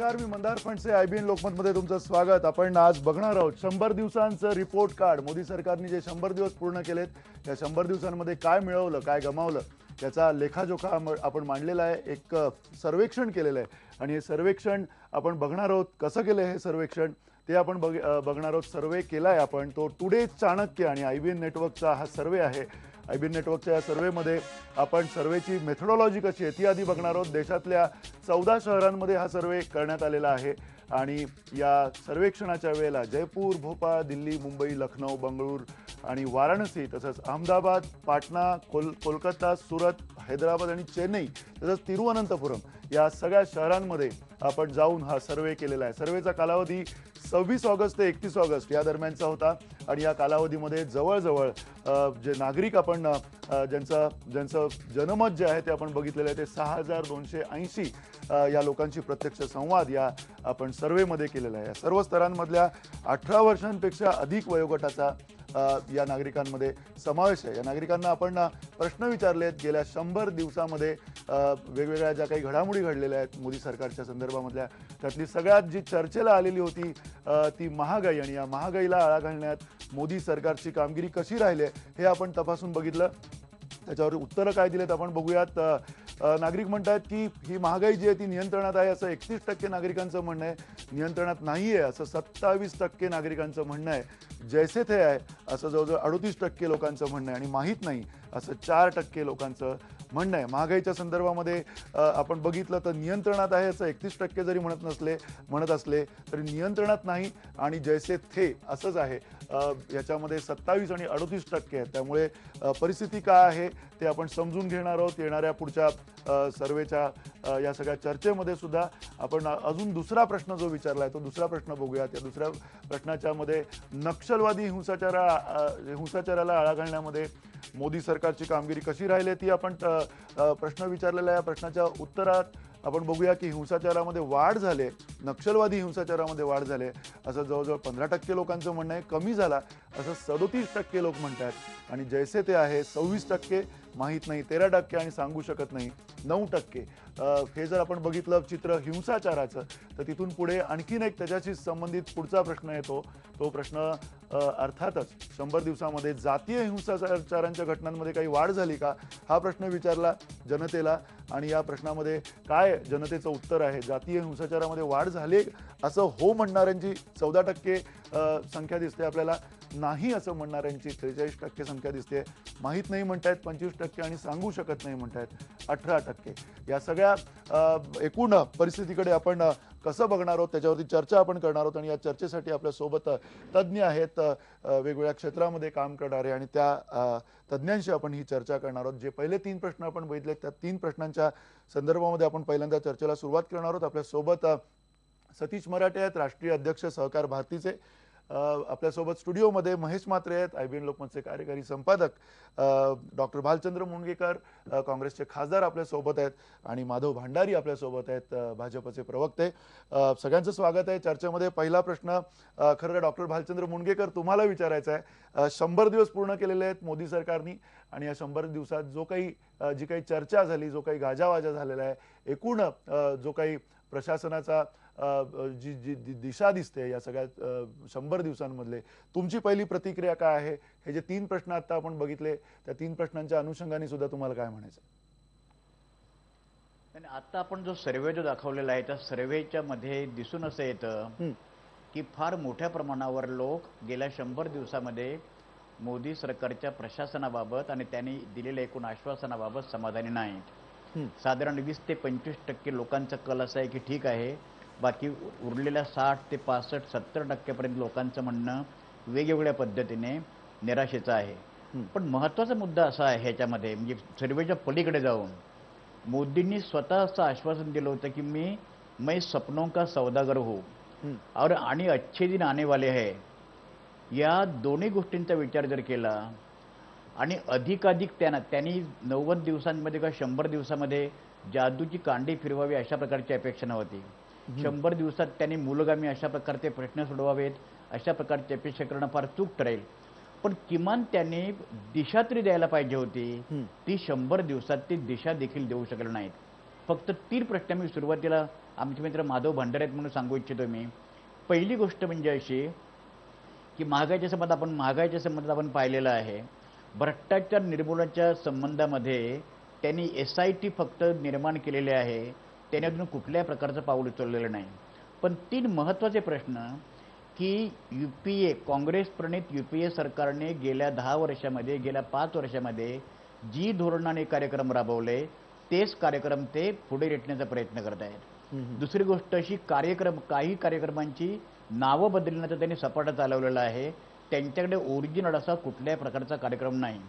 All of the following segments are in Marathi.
नमस्कार मी मंदार से आयबीएन लोकमतमध्ये तुमचं स्वागत आपण आज बघणार आहोत शंभर दिवसांचं रिपोर्ट कार्ड मोदी सरकारने जे शंभर दिवस पूर्ण केलेत त्या शंभर दिवसांमध्ये काय मिळवलं काय गमावलं त्याचा लेखाजोखा आपण मांडलेला आहे एक सर्वेक्षण केलेलं आहे आणि हे सर्वेक्षण आपण बघणार आहोत कसं केलं हे सर्वेक्षण ते आपण बघ बघणार आहोत सर्वे केला आहे आपण तो टुडे चाणक्य आणि आय बी एन नेटवर्कचा हा सर्वे आहे आय बी नेटवर्कच्या या सर्वेमध्ये आपण सर्वेची मेथडॉलॉजी कशी आहे ती आधी बघणार आहोत देशातल्या चौदा शहरांमध्ये हा सर्वे करण्यात आलेला आहे आणि या सर्वेक्षणाच्या वेळेला जयपूर भोपाळ दिल्ली मुंबई लखनौ बंगळूर आणि वाराणसी तसंच अहमदाबाद पाटणा कोल कोलकाता सुरत हैदराबाद आणि चेन्नई तसंच तिरुवनंतपुरम या सगळ्या शहरांमध्ये आपण जाऊन हा सर्वे केलेला आहे सर्वेचा कालावधी सव्वीस ऑगस्ट ते एकतीस ऑगस्ट या दरम्यानचा होता आणि या कालावधीमध्ये जवळजवळ जे नागरिक आपण ज्यांचं ज्यांचं जनमत जे आहे ते आपण बघितलेलं आहे ते सहा हजार दोनशे ऐंशी या लोकांशी प्रत्यक्ष संवाद या आपण सर्वेमध्ये केलेला आहे या सर्व स्तरांमधल्या अठरा वर्षांपेक्षा अधिक वयोगटाचा या नागरिकांमध्ये समावेश आहे या नागरिकांना आपण प्रश्न विचारलेत गेल्या शंभर दिवसामध्ये वेगवेगळ्या ज्या काही घडामोडी घडलेल्या आहेत मोदी सरकारच्या संदर्भामधल्या त्यातली सगळ्यात जी चर्चेला आलेली होती ती महागाई आणि या महागाईला आळा घालण्यात मोदी सरकारची कामगिरी कशी राहिली हे आपण तपासून बघितलं त्याच्यावर उत्तरं काय दिलेत आपण बघूयात नागरिक म्हणतात की ही महागाई जी आहे ती नियंत्रणात आहे असं एकतीस टक्के नागरिकांचं म्हणणं आहे नियंत्रणात नाही आहे असं सत्तावीस टक्के नागरिकांचं म्हणणं आहे जैसे थे आहे असं जवळजवळ अडोतीस टक्के लोकांचं म्हणणं आहे आणि माहीत नाही असं चार टक्के लोकांचं म्हणणं आहे महागाईच्या संदर्भामध्ये आपण बघितलं तर नियंत्रणात आहे असं एकतीस टक्के जरी म्हणत नसले म्हणत असले तरी नियंत्रणात नाही आणि जैसे थे असंच आहे याच्यामध्ये सत्तावीस आणि अडतीस टक्के आहेत त्यामुळे परिस्थिती काय आहे ते आपण समजून घेणार आहोत येणाऱ्या पुढच्या सर्वेच्या या सगळ्या चर्चेमध्ये सुद्धा आपण अजून दुसरा प्रश्न जो विचारला आहे तो दुसरा प्रश्न बघूया त्या दुसऱ्या प्रश्नाच्यामध्ये नक्षलवादी हिंसाचारा हिंसाचाराला आळा घालण्यामध्ये मोदी सरकारची कामगिरी कशी राहिली ती आपण प्रश्न विचारलेला या प्रश्नाच्या उत्तरात आपण बघूया की हिंसाचारामध्ये वाढ झाले नक्षलवादी हिंसाचारामध्ये वाढ झाले असं जवळजवळ पंधरा टक्के लोकांचं म्हणणं आहे कमी झाला असं सदोतीस टक्के लोक म्हणतात आणि जैसे ते आहे सव्वीस टक्के माहीत नाही तेरा टक्के आणि सांगू शकत नाही नऊ टक्के हे जर आपण बघितलं चित्र हिंसाचाराचं तर तिथून पुढे आणखीन एक त्याच्याशी संबंधित पुढचा प्रश्न येतो तो प्रश्न अर्थातच शंभर दिवसामध्ये जातीय हिंसाचारांच्या घटनांमध्ये काही वाढ झाली का हा प्रश्न विचारला जनतेला आणि या प्रश्नामध्ये काय जनतेचं उत्तर आहे जातीय हिंसाचारामध्ये वाढ झाली असं हो म्हणणाऱ्यांची चौदा टक्के संख्या दिसते आपल्याला नाही असं म्हणणाऱ्यांची त्रेचाळीस टक्के संख्या दिसते माहीत नाही म्हणतायत पंचवीस टक्के आणि सांगू शकत नाही म्हणतायत अठरा टक्के या सगळ्या एकूण परिस्थितीकडे आपण कसं बघणार आहोत त्याच्यावरती चर्चा आपण करणार आहोत आणि या चर्चेसाठी आपल्यासोबत तज्ज्ञ आहेत वेगवेगळ्या क्षेत्रामध्ये काम करणारे आणि त्या तज्ज्ञांशी आपण ही चर्चा करणार आहोत जे पहिले तीन प्रश्न आपण बघितले त्या तीन प्रश्नांच्या संदर्भामध्ये आपण पहिल्यांदा चर्चेला सुरुवात करणार आहोत आपल्यासोबत सतीश मराठे आहेत राष्ट्रीय अध्यक्ष सहकार भारतीचे आपल्यासोबत स्टुडिओमध्ये महेश मात्रे आहेत आय बी लोकमतचे कार्यकारी संपादक डॉक्टर भालचंद्र मुणगेकर काँग्रेसचे खासदार आपल्यासोबत आहेत आणि माधव भांडारी आपल्यासोबत आहेत भाजपचे प्रवक्ते सगळ्यांचं स्वागत आहे चर्चेमध्ये पहिला प्रश्न खरं तर डॉक्टर भालचंद्र मुणगेकर तुम्हाला विचारायचा आहे शंभर दिवस पूर्ण केलेले आहेत मोदी सरकारनी आणि या शंभर दिवसात जो काही जी काही चर्चा झाली जो काही गाजावाजा झालेला आहे एकूण जो काही प्रशासनाचा जी जी दिशा दिसते या सगळ्या शंभर दिवसांमधले तुमची पहिली प्रतिक्रिया काय आहे हे जे तीन प्रश्न आता आपण बघितले त्या तीन प्रश्नांच्या अनुषंगाने सुद्धा तुम्हाला काय म्हणायचं आता आपण जो सर्वे जो दाखवलेला आहे त्या सर्वेच्या मध्ये दिसून असं येतं की फार मोठ्या प्रमाणावर लोक गेल्या शंभर दिवसामध्ये मोदी सरकारच्या प्रशासनाबाबत आणि त्यांनी दिलेल्या एकूण आश्वासनाबाबत समाधानी नाहीत साधारण वीस ते पंचवीस टक्के लोकांचा कल असा आहे की ठीक आहे बाकी उरलेल्या साठ ते पासष्ट सत्तर टक्क्यापर्यंत लोकांचं म्हणणं वेगवेगळ्या पद्धतीने निराशेचं आहे पण महत्त्वाचा मुद्दा असा आहे ह्याच्यामध्ये म्हणजे सर्वेच्या पलीकडे जाऊन मोदींनी स्वतः असं आश्वासन दिलं होतं की मी मै सपनो का सौदागर हो और आणि अच्छे दिन आने वाले है या दोन्ही गोष्टींचा विचार जर केला आणि अधिकाधिक त्यांना त्यांनी नव्वद दिवसांमध्ये किंवा शंभर दिवसामध्ये जादूची कांडी फिरवावी अशा प्रकारची अपेक्षा नव्हती शंभर दिवसात त्यांनी मूलगामी अशा प्रकारचे प्रश्न सोडवावेत अशा प्रकारची अपेक्षा करणं फार चूक ठरेल पण किमान त्यांनी दिशा तरी द्यायला पाहिजे होती ती शंभर दिवसात ती दिशा देखील देऊ शकले नाहीत फक्त तीन प्रश्न मी सुरुवातीला आमचे मित्र माधव भंडारे आहेत म्हणून सांगू इच्छितो मी पहिली गोष्ट म्हणजे अशी की महागाईच्या संबंधात आपण महागाईच्या संबंधात आपण पाहिलेलं आहे भ्रष्टाचार निर्मूलनाच्या संबंधामध्ये त्यांनी एस आय टी फक्त निर्माण केलेले आहे त्याने अजून कुठल्याही प्रकारचं पाऊल उचललेलं नाही पण तीन महत्त्वाचे प्रश्न की यू पी ए काँग्रेस प्रणित यू पी ए सरकारने गेल्या दहा वर्षामध्ये गेल्या पाच वर्षामध्ये जी धोरणाने कार्यक्रम राबवले तेच कार्यक्रम ते पुढे रेटण्याचा प्रयत्न करत आहेत दुसरी गोष्ट अशी कार्यक्रम काही कार्यक्रमांची नावं बदलण्याचं त्यांनी सपाटा चालवलेला आहे त्यांच्याकडे ओरिजिनल असा कुठल्याही प्रकारचा कार्यक्रम नाही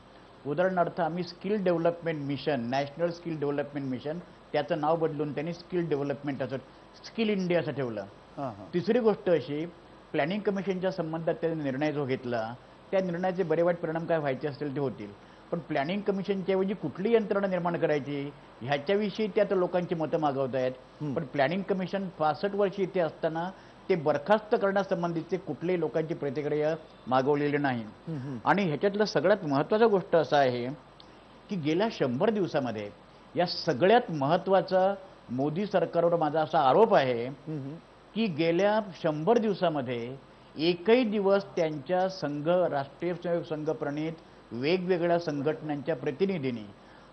उदाहरणार्थ आम्ही skill development mission national skill development mission त्याचं नाव बदलून त्यांनी स्किल डेव्हलपमेंट असं स्किल इंडिया असं ठेवलं तिसरी गोष्ट अशी प्लॅनिंग कमिशनच्या संबंधात त्यांनी निर्णय जो घेतला त्या निर्णयाचे बरे वाईट परिणाम काय व्हायचे असतील ते होतील पण प्लॅनिंग कमिशनच्या ऐवजी कुठली यंत्रणा निर्माण करायची ह्याच्याविषयी तर लोकांची मतं मागवत आहेत पण प्लॅनिंग कमिशन पासष्ट वर्ष इथे असताना ते बरखास्त करण्यासंबंधीचे कुठलेही लोकांची प्रतिक्रिया मागवलेली नाही आणि ह्याच्यातलं सगळ्यात महत्वाचं गोष्ट असं आहे की गेल्या शंभर दिवसामध्ये या सगळ्यात महत्वाचा मोदी सरकारवर माझा असा आरोप आहे की गेल्या शंभर दिवसामध्ये एकही दिवस त्यांच्या संघ राष्ट्रीय स्वयंसेवक संघ प्रणीत वेगवेगळ्या संघटनांच्या प्रतिनिधींनी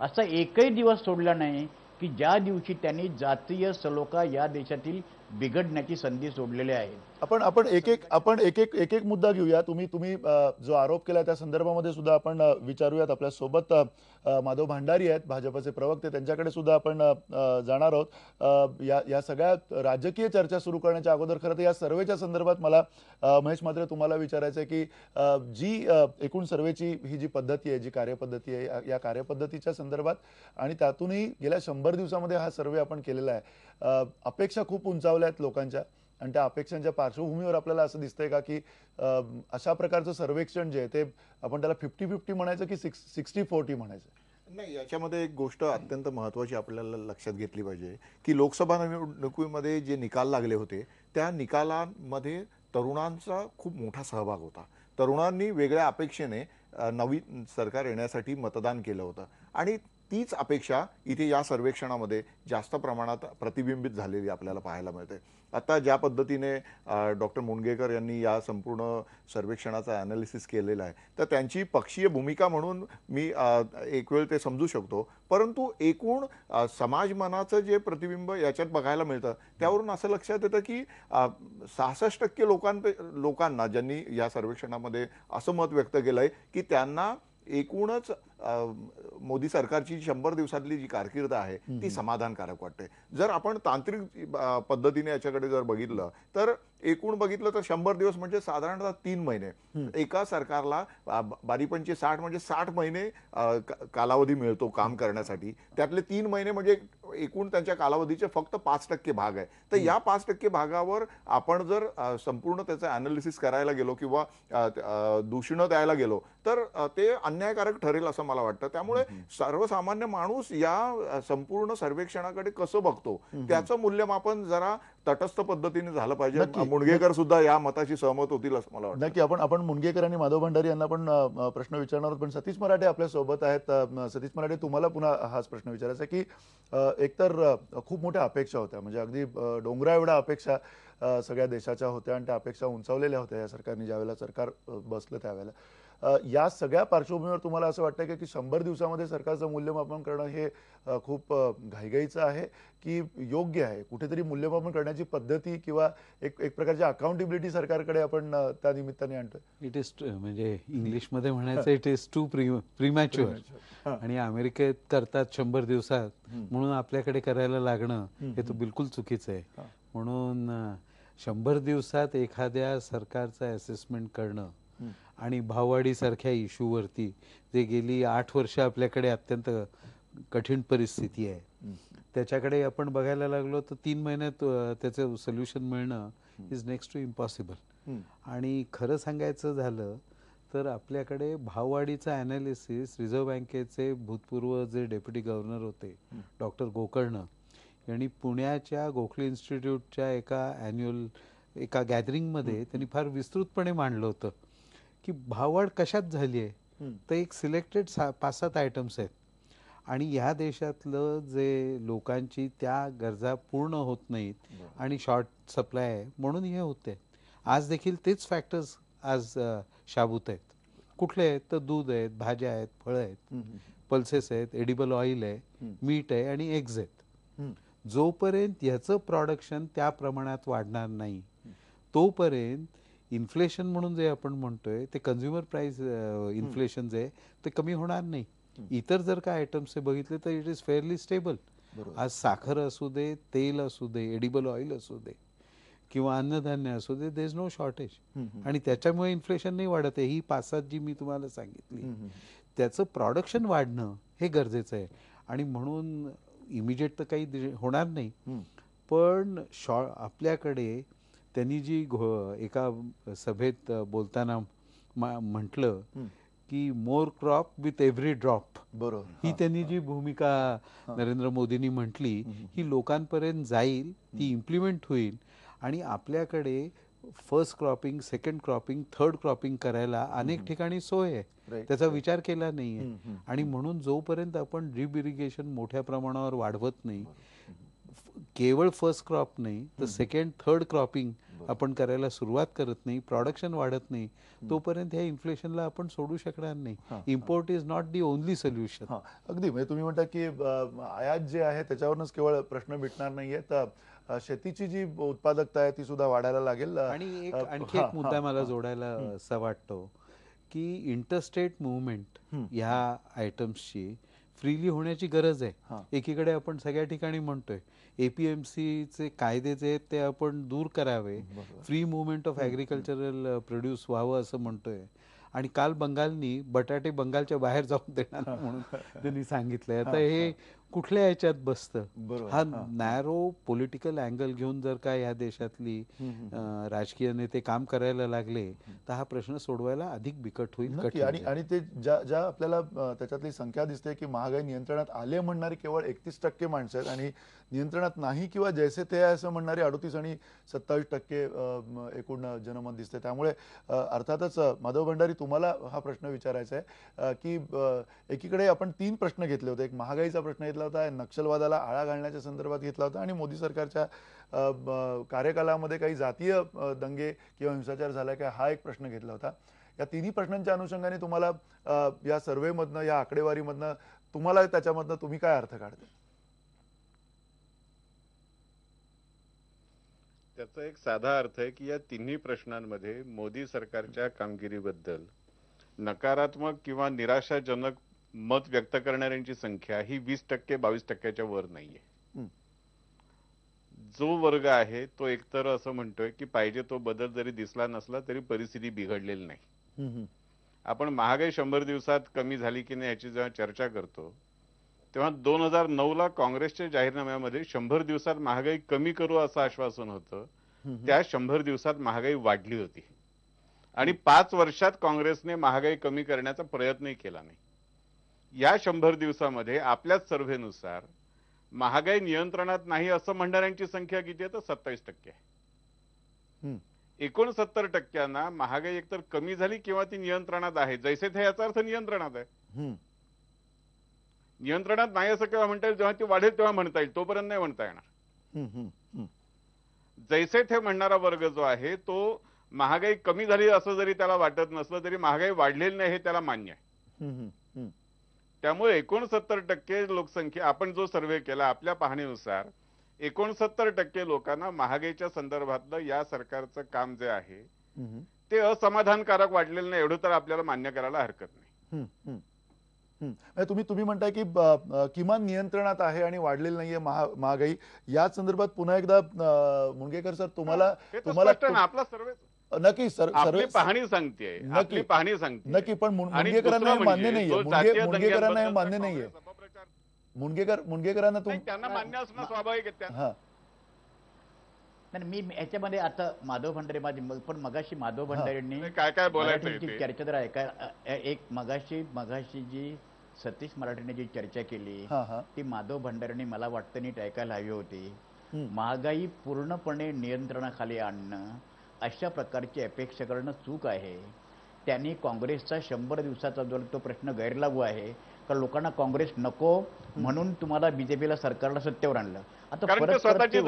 असा एकही दिवस सोडला नाही की ज्या दिवशी त्यांनी जातीय सलोका या देशातील बिघडण्याची संधी सोडलेली आहे आपण आपण एक एक आपण एक एक एक एक मुद्दा घेऊया तुम्ही तुम्ही जो आरोप केला त्या संदर्भामध्ये सुद्धा आपण विचारूयात आपल्या सोबत माधव भांडारी आहेत भाजपचे प्रवक्ते त्यांच्याकडे सुद्धा आपण जाणार आहोत या या सगळ्या राजकीय चर्चा सुरू करण्याच्या अगोदर खरं तर या सर्वेच्या संदर्भात मला महेश मात्र तुम्हाला विचारायचं आहे की जी एकूण सर्वेची ही जी पद्धती आहे जी कार्यपद्धती आहे या कार्यपद्धतीच्या संदर्भात आणि त्यातूनही गेल्या शंभर दिवसामध्ये हा सर्वे आपण केलेला आहे अपेक्षा खूप उंचावल्या आहेत लोकांच्या आणि त्या अपेक्षांच्या पार्श्वभूमीवर आपल्याला असं दिसतंय का की अशा प्रकारचं सर्वेक्षण जे आहे ते आपण त्याला फिफ्टी फिफ्टी म्हणायचं की सिक्स सिक्स्टी फोर्टी म्हणायचं नाही याच्यामध्ये एक गोष्ट अत्यंत महत्त्वाची आपल्याला लक्षात घेतली पाहिजे की लोकसभा निवडणुकीमध्ये जे निकाल लागले होते त्या निकालांमध्ये तरुणांचा खूप मोठा सहभाग होता तरुणांनी वेगळ्या अपेक्षेने नवीन सरकार येण्यासाठी मतदान केलं होतं आणि तीच अपेक्षा इथे या सर्वेक्षणामध्ये जास्त प्रमाणात प्रतिबिंबित झालेली आपल्याला पाहायला मिळते आता ज्या पद्धतीने डॉक्टर मुंडगेकर यांनी या संपूर्ण सर्वेक्षणाचा ॲनालिसिस केलेला आहे तर त्यांची पक्षीय भूमिका म्हणून मी एक वेळ ते समजू शकतो परंतु एकूण मनाचं जे प्रतिबिंब याच्यात बघायला मिळतं त्यावरून असं लक्षात येतं की सहासष्ट टक्के लोकांपे लोकांना ज्यांनी या सर्वेक्षणामध्ये असं मत व्यक्त केलं आहे की त्यांना एकूणच मोदी सरकारची शंभर दिवसातली जी कारकीर्द आहे ती समाधानकारक वाटते जर आपण तांत्रिक पद्धतीने याच्याकडे जर बघितलं तर एकूण बघितलं तर शंभर दिवस म्हणजे साधारणतः तीन महिने एका सरकारला बारीपंची साठ म्हणजे साठ महिने कालावधी मिळतो काम करण्यासाठी त्यातले तीन महिने म्हणजे एकूण त्यांच्या कालावधीचे फक्त पाच टक्के भाग आहे तर या पाच टक्के भागावर आपण जर संपूर्ण त्याचं अनालिसिस करायला गेलो किंवा दूषणं द्यायला गेलो तर ते अन्यायकारक ठरेल असं मला वाटतं त्यामुळे सर्वसामान्य माणूस या संपूर्ण सर्वेक्षणाकडे कसं बघतो त्याचं मूल्यमापन जरा तटस्थ पद्धतीने झालं पाहिजे मुंडगेकर सुद्धा या मताशी सहमत होतील असं मला वाटतं नक्की आपण आपण मुंडगेकर आणि माधव भंडारी यांना पण प्रश्न विचारणार पण सतीश मराठे आपल्या सोबत आहेत सतीश मराठे तुम्हाला पुन्हा हाच प्रश्न विचारायचा की एकतर खूप मोठ्या अपेक्षा होत्या म्हणजे अगदी डोंगरा एवढ्या अपेक्षा सगळ्या देशाच्या होत्या आणि त्या अपेक्षा उंचावलेल्या होत्या या सरकारने ज्यावेळेला सरकार बसलं त्यावेळेला या सगळ्या पार्श्वभूमीवर तुम्हाला असं वाटतं की शंभर दिवसामध्ये सरकारचं मूल्यमापन करणं हे खूप घाईघाईचं आहे की योग्य आहे कुठेतरी मूल्यमापन करण्याची पद्धती किंवा एक एक प्रकारची अकाउंटेबिलिटी सरकारकडे आपण त्या निमित्ताने आणतो इट इज म्हणजे इंग्लिशमध्ये म्हणायचं इट इज टू प्रीमॅच्युअर आणि अमेरिकेत करतात शंभर दिवसात म्हणून आपल्याकडे करायला लागणं हे तर बिलकुल चुकीचं आहे म्हणून शंभर दिवसात एखाद्या सरकारचं असेसमेंट करणं आणि भाववाढीसारख्या इश्यूवरती जे गेली आठ वर्ष आपल्याकडे अत्यंत कठीण परिस्थिती आहे त्याच्याकडे आपण बघायला लागलो तर तीन महिन्यात त्याचं सोल्युशन मिळणं इज नेक्स्ट टू इम्पॉसिबल आणि खरं सांगायचं झालं तर आपल्याकडे भाववाढीचं अनालिसिस रिझर्व्ह बँकेचे भूतपूर्व जे डेप्युटी गव्हर्नर होते डॉक्टर गोकर्ण यांनी पुण्याच्या गोखले इन्स्टिट्यूटच्या एका ॲन्युअल एका गॅदरिंगमध्ये त्यांनी फार विस्तृतपणे मांडलं होतं की भावड कशात झाली आहे तर एक सिलेक्टेड पाच सात आयटम्स आहेत आणि ह्या देशातलं जे लोकांची त्या गरजा पूर्ण होत नाहीत आणि शॉर्ट सप्लाय आहे म्हणून हे होते आज देखील तेच फॅक्टर्स आज शाबूत आहेत कुठले आहेत तर दूध आहेत भाज्या आहेत फळं आहेत पल्सेस आहेत एडिबल ऑइल आहे मीठ आहे आणि एग्ज आहेत जोपर्यंत ह्याचं प्रॉडक्शन त्या प्रमाणात वाढणार नाही तोपर्यंत इन्फ्लेशन म्हणून जे आपण म्हणतोय ते कन्झ्युमर प्राइस इन्फ्लेशन जे ते कमी होणार नाही इतर जर का आयटम्स बघितले तर इट इज फेअरली स्टेबल आज साखर असू दे तेल असू दे एडिबल ऑइल असू दे किंवा अन्नधान्य असू दे देज नो शॉर्टेज आणि त्याच्यामुळे इन्फ्लेशन नाही वाढत आहे ही पाच सात जी मी तुम्हाला सांगितली त्याचं प्रॉडक्शन वाढणं हे गरजेचं आहे आणि म्हणून इमिजिएट तर काही होणार नाही पण शॉ आपल्याकडे त्यांनी जी एका सभेत बोलताना म्हटलं की more crop with every drop बरोबर ही त्यांनी जी भूमिका नरेंद्र मोदींनी म्हटली ही लोकांपर्यंत जाईल ती इम्प्लिमेंट होईल आणि आपल्याकडे first cropping second cropping third cropping करायला अनेक ठिकाणी सोय आहे त्याचा विचार केला नाहीये आणि म्हणून जोपर्यंत आपण ड्रीप इरिगेशन मोठ्या प्रमाणावर वाढवत नाही केवळ फर्स्ट क्रॉप नाही तर सेकंड थर्ड क्रॉपिंग आपण करायला सुरुवात करत नाही प्रोडक्शन वाढत नाही तोपर्यंत ह्या इन्फ्लेशनला आपण सोडू शकणार नाही import is not the only solution अगदी म्हणजे तुम्ही म्हणता की आयात जे आहे त्याच्यावरूनच केवळ प्रश्न मिटणार नाहीये तर शेतीची जी उत्पादकता आहे ती सुद्धा वाढायला लागेल आणि आणखी एक मुद्दा मला जोडायला असा वाटतो की इंटरस्टेट मुवमेंट ह्या आयटम्सची फ्रीली होण्याची गरज आहे एकीकडे आपण सगळ्या ठिकाणी म्हणतोय चे कायदे जे आहेत ते आपण दूर करावे free movement of agricultural produce व्हावं असं म्हणतोय आणि काल बंगालनी बटाटे बंगालच्या बाहेर जाऊन देणार म्हणून त्यांनी सांगितलंय आता हे कुठल्या याच्यात बसतं हा नॅरो पॉलिटिकल अँगल घेऊन जर का या देशातली राजकीय नेते काम करायला लागले तर हा प्रश्न सोडवायला अधिक बिकट होईल आणि आणि ते ज्या ज्या आपल्याला त्याच्यातली संख्या दिसते की महागाई नियंत्रणात आले म्हणणारी केवळ एकतीस टक्के माणसं आहेत आणि नियंत्रणात नाही किंवा जैसे ते असं म्हणणारे अडतीस आणि सत्तावीस टक्के एकूण जनमत दिसते त्यामुळे अर्थातच माधव भंडारी तुम्हाला हा प्रश्न विचारायचा आहे की एकीकडे आपण तीन प्रश्न घेतले होते एक महागाईचा प्रश्न घेतला होता नक्षलवादाला आळा घालण्याच्या संदर्भात घेतला होता आणि मोदी सरकारच्या कार्यकालामध्ये काही जातीय दंगे किंवा हिंसाचार झाला का हा एक प्रश्न घेतला होता या तिन्ही प्रश्नांच्या अनुषंगाने तुम्हाला या सर्व्हेमधनं या आकडेवारीमधनं तुम्हाला त्याच्यामधनं तुम्ही काय अर्थ काढता त्याचा एक साधा अर्थ आहे की या तिन्ही प्रश्नांमध्ये मोदी सरकारच्या कामगिरीबद्दल नकारात्मक किंवा निराशाजनक मत व्यक्त करणाऱ्यांची संख्या ही वीस टक्के बावीस टक्क्याच्या वर नाहीये जो वर्ग आहे तो एकतर असं म्हणतोय की पाहिजे तो बदल जरी दिसला नसला तरी परिस्थिती बिघडलेली नाही आपण महागाई शंभर दिवसात कमी झाली की नाही याची जेव्हा चर्चा करतो तेव्हा दोन हजार नऊ ला काँग्रेसच्या जाहीरनाम्यामध्ये शंभर दिवसात महागाई कमी करू असं आश्वासन होतं त्या शंभर दिवसात महागाई वाढली होती आणि पाच वर्षात काँग्रेसने महागाई कमी करण्याचा प्रयत्नही केला नाही या शंभर दिवसामध्ये आपल्याच सर्व्हेनुसार महागाई नियंत्रणात नाही असं म्हणणाऱ्यांची संख्या किती आहे तर सत्तावीस टक्के आहे एकोणसत्तर टक्क्यांना महागाई एकतर कमी झाली किंवा ती नियंत्रणात आहे जैसे ते याचा अर्थ नियंत्रणात आहे नियंत्रणात नाही असं केव्हा म्हणता येईल जेव्हा ती वाढेल तेव्हा म्हणता येईल तोपर्यंत नाही म्हणता येणार जैसे थे म्हणणारा वर्ग जो आहे तो महागाई कमी झाली असं जरी त्याला वाटत नसलं तरी महागाई वाढलेली नाही हे त्याला मान्य आहे त्यामुळे एकोणसत्तर टक्के लोकसंख्या आपण जो सर्वे केला आपल्या पाहणीनुसार एकोणसत्तर टक्के लोकांना महागाईच्या संदर्भात या सरकारचं काम जे आहे ते असमाधानकारक वाटलेलं नाही एवढं तर आपल्याला मान्य करायला हरकत नाही म्हणजे तुम्ही तुम्ही म्हणताय की किमान नियंत्रणात आहे आणि वाढलेलं नाहीये महागाई या संदर्भात पुन्हा एकदा मुंगेकर सर तुम्हाला तुम्हाला आपला सर्वे नक्की सर पाहणी सांगते नक्की पाहणी सांगते नक्की पण मुंडेकरांना मान्य नाहीये मुंडेकरांना हे मान्य म्हणजे नाहीये मुंडेकर मुंडेकरांना त्यांना मान्य असणं स्वाभाविक आहे मी याच्यामध्ये आता माधव भंडारे माझी पण मगाशी माधव भंडारेंनी काय काय बोलायची चर्चा जर ऐका एक मगाशी मगाशी जी सतीश मराठेने जी चर्चा केली ती माधव भंडारेंनी मला वाटतं नीट ऐकायला हवी होती महागाई पूर्णपणे नियंत्रणाखाली आणणं अशा प्रकारची अपेक्षा करणं चूक आहे त्यांनी काँग्रेसचा शंभर दिवसाचा जर तो प्रश्न गैरलागू आहे कारण लोकांना काँग्रेस नको म्हणून तुम्हाला बीजेपीला सरकारला सत्तेवर आणलं आता परत